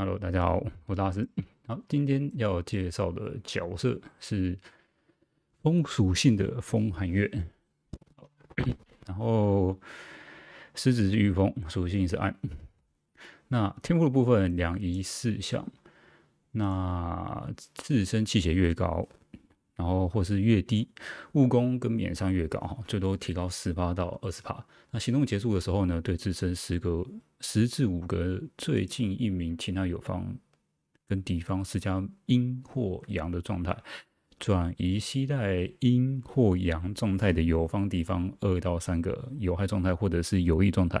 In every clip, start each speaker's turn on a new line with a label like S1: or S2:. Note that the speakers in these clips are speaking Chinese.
S1: Hello，大家好，我是阿生。好，今天要介绍的角色是风属性的风寒月，然后狮子是御风属性是暗。那天赋的部分两仪四象，那自身气血越高。然后，或是越低，误工跟免伤越高，哈，最多提高十八到二十帕。那行动结束的时候呢，对自身十个十至五个最近一名其他友方跟敌方施加阴或阳的状态，转移期待阴或阳状态的友方敌方二到三个有害状态或者是有益状态，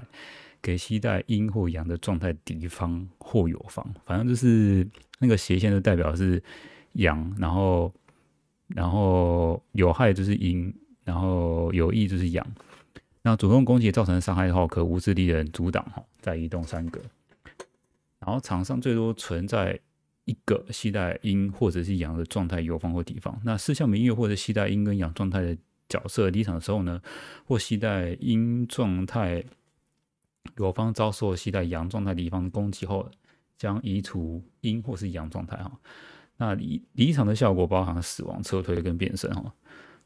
S1: 给期待阴或阳的状态敌方或友方，反正就是那个斜线就代表是阳，然后。然后有害就是阴，然后有益就是阳。那主动攻击造成伤害后，可无视敌人阻挡哈，在移动三格。然后场上最多存在一个携带阴或者是阳的状态友方或敌方。那四效的音或者携带阴跟阳状态的角色离场的时候呢，或携带阴状态友方遭受携带阳状态敌方攻击后，将移除阴或是阳状态哈。那离离场的效果包含死亡、撤退跟变身哈。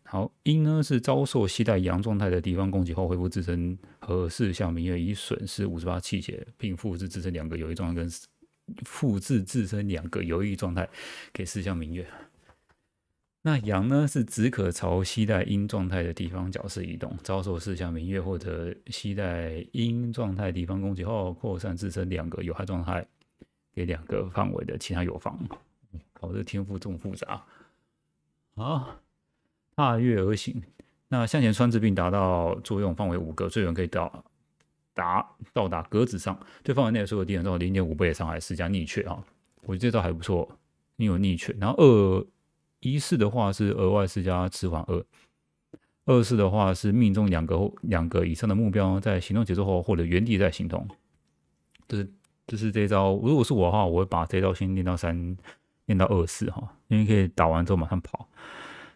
S1: 好，阴呢是遭受西带阳状态的地方攻击后恢复自身和四象明月已损失五十八气血，并复制自身两个有益状态跟复制自身两个有益状态给四象明月。那阳呢是只可朝西带阴状态的地方角色移动，遭受四象明月或者西带阴状态地方攻击后扩散自身两个有害状态给两个范围的其他友方。哦，这天赋这么复杂，啊！踏月而行。那向前穿刺并达到作用范围五个，最远可以到达到达格子上。对范围内所有敌人造成零点五倍的伤害，施加逆缺啊。我觉得这招还不错。你有逆缺，然后二一四的话是额外施加迟缓二，二四的话是命中两个或两个以上的目标，在行动结束后或者原地再行动。就是就是这招，如果是我的话，我会把这招先练到三。练到二四哈，因为可以打完之后马上跑。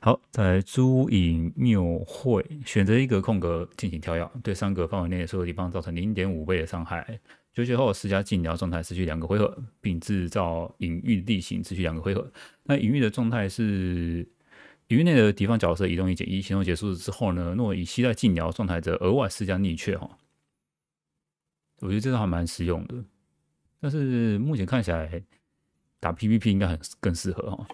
S1: 好，在诸影谬会选择一个空格进行跳跃，对三个范围内所有地方造成零点五倍的伤害。九血后施加禁疗状态，持续两个回合，并制造隐喻地形，持续两个回合。那隐喻的状态是隐喻内的敌方角色移动一减一。行动结束之后呢，若以携带禁疗状态，则额外施加逆缺哈。我觉得这套还蛮实用的，但是目前看起来。打 PVP 应该很更适合哈。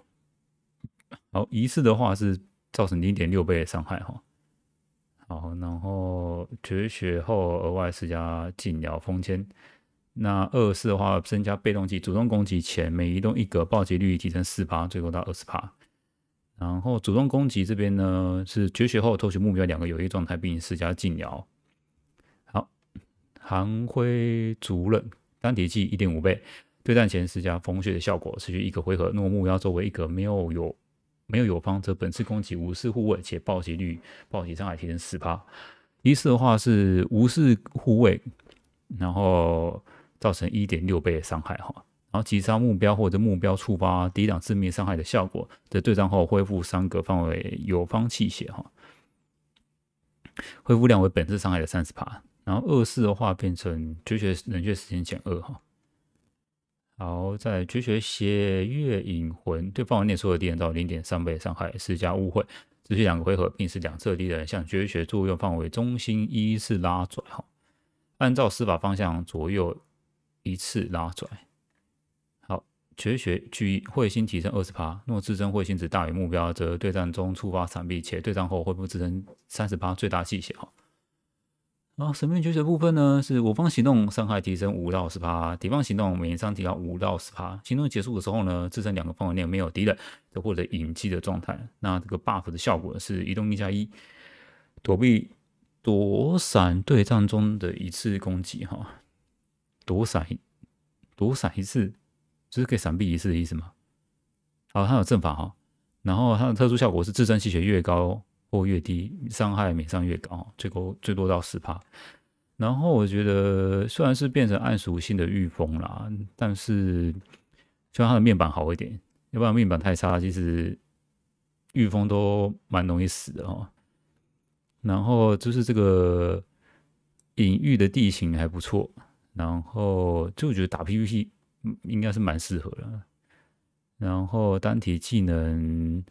S1: 好，一次的话是造成零点六倍的伤害哈。好，然后绝学后额外施加禁疗封签。那二次的话，增加被动技主动攻击前每移动一格，暴击率提升四八，最高到二十趴。然后主动攻击这边呢，是绝学后偷取目标两个游戏状态，并施加禁疗。好，寒灰族冷，单体技一点五倍。对战前施加风穴的效果持续一个回合。诺木要作为一个没有有没有友方，则本次攻击无视护卫，且暴击率暴击伤害提升十八。一次的话是无视护卫，然后造成一点六倍的伤害哈。然后击杀目标或者目标触发抵挡致命伤害的效果，在对战后恢复三个范围友方气血哈。恢复量为本次伤害的三十趴。然后二次的话变成绝学冷却时间减二哈。好，在绝学血月影魂对范围内的所有敌人造成0.3倍伤害，施加误会，持续两个回合，并使两侧敌人向绝学作用范围中心依次拉拽。哈，按照施法方向左右一次拉拽。好，绝学聚彗星提升2趴，若自身彗星值大于目标，则对战中触发闪避，且对战后恢复自身3趴最大气血。好。啊，神秘角色部分呢，是我方行动伤害提升五到十趴，敌方行动每延长提高五到十趴。行动结束的时候呢，自身两个范围内没有敌人或者隐匿的状态。那这个 buff 的效果是移动一加一，躲避躲闪对战中的一次攻击。哈，躲闪躲闪一次，就是可以闪避一次的意思吗？好，它有阵法哈，然后它的特殊效果是自身气血越高。波越低，伤害免伤越高，最高最多到十帕。然后我觉得虽然是变成暗属性的御风啦，但是就它的面板好一点，要不然面板太差，其实御风都蛮容易死的哦。然后就是这个隐喻的地形还不错，然后就觉得打 PVP 应该是蛮适合的。然后单体技能。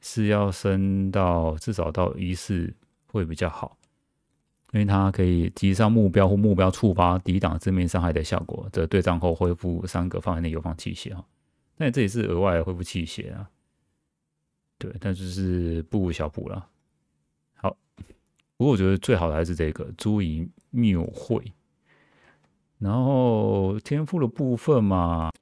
S1: 是要升到至少到一世会比较好，因为它可以提上目标或目标触发抵挡致命伤害的效果，的对战后恢复三个，范围内有放器械啊。那这也是额外恢复器械啊，对，但就是不无小补了。好，不过我觉得最好的还是这个朱以妙会。然后天赋的部分嘛，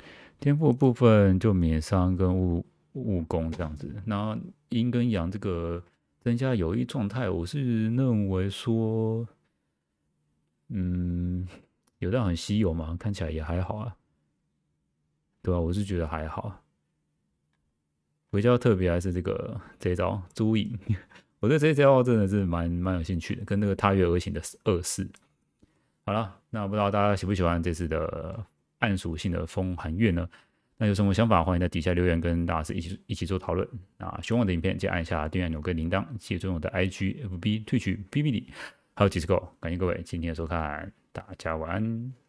S1: 天赋部分就免伤跟物。务工这样子，然后阴跟阳这个增加有益状态，我是认为说，嗯，有这很稀有嘛？看起来也还好啊，对吧？我是觉得还好。比较特别还是这个这一招朱影，我对这一招真的是蛮蛮有兴趣的，跟那个踏月而行的二世。好了，那不知道大家喜不喜欢这次的暗属性的风寒月呢？那有什么想法，欢迎在底下留言跟大师一起一起做讨论。啊，喜欢我的影片，记得按下订阅钮跟铃铛。记得关我的 IG FB，退去哔哩哔哩。好，几十个，感谢各位今天的收看，大家晚安。